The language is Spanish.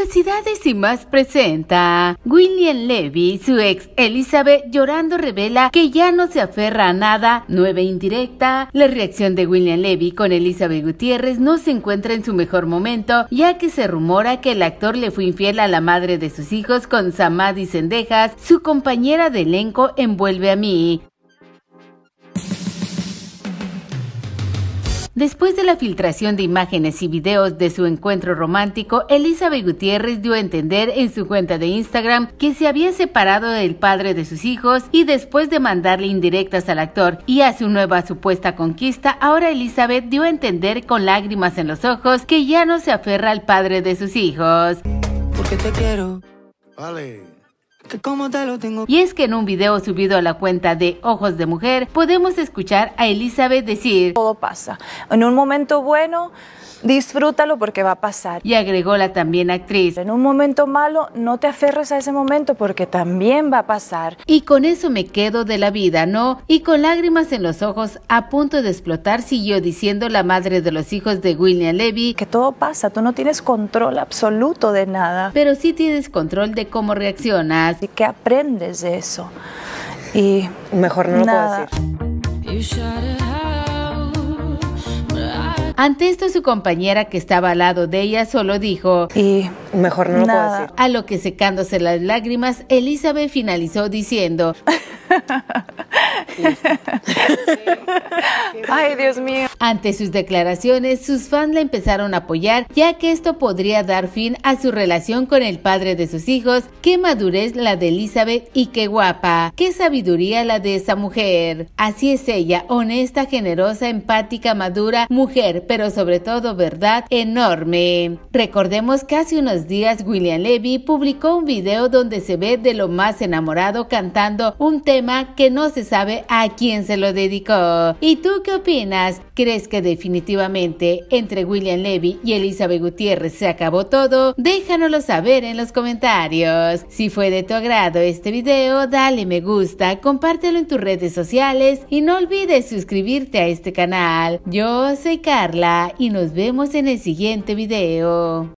Curiosidades y más presenta. William Levy, su ex Elizabeth, llorando revela que ya no se aferra a nada. Nueva indirecta. La reacción de William Levy con Elizabeth Gutiérrez no se encuentra en su mejor momento, ya que se rumora que el actor le fue infiel a la madre de sus hijos con Samadhi Sendejas, su compañera de elenco envuelve a mí. Después de la filtración de imágenes y videos de su encuentro romántico, Elizabeth Gutiérrez dio a entender en su cuenta de Instagram que se había separado del padre de sus hijos y después de mandarle indirectas al actor y a su nueva supuesta conquista, ahora Elizabeth dio a entender con lágrimas en los ojos que ya no se aferra al padre de sus hijos. Porque te quiero. Vale. Y es que en un video subido a la cuenta de Ojos de Mujer podemos escuchar a Elizabeth decir Todo pasa. En un momento bueno, disfrútalo porque va a pasar. Y agregó la también actriz En un momento malo, no te aferres a ese momento porque también va a pasar. Y con eso me quedo de la vida, ¿no? Y con lágrimas en los ojos, a punto de explotar, siguió diciendo la madre de los hijos de William Levy Que todo pasa, tú no tienes control absoluto de nada. Pero sí tienes control de cómo reaccionas. ¿Y que aprendes de eso. Y mejor no lo puedo decir. Ante esto su compañera que estaba al lado de ella solo dijo y mejor no lo puedo decir. A lo que secándose las lágrimas, Elizabeth finalizó diciendo Ay, Dios mío. Ante sus declaraciones, sus fans le empezaron a apoyar, ya que esto podría dar fin a su relación con el padre de sus hijos. Qué madurez la de Elizabeth y qué guapa, qué sabiduría la de esa mujer. Así es ella, honesta, generosa, empática, madura, mujer, pero sobre todo, verdad, enorme. Recordemos que hace unos días William Levy publicó un video donde se ve de lo más enamorado cantando un tema que no se sabe a quién se lo dedicó. ¿Y tú qué opinas? ¿Crees que definitivamente entre William Levy y Elizabeth Gutiérrez se acabó todo? Déjanoslo saber en los comentarios. Si fue de tu agrado este video, dale me gusta, compártelo en tus redes sociales y no olvides suscribirte a este canal. Yo soy Carla y nos vemos en el siguiente video.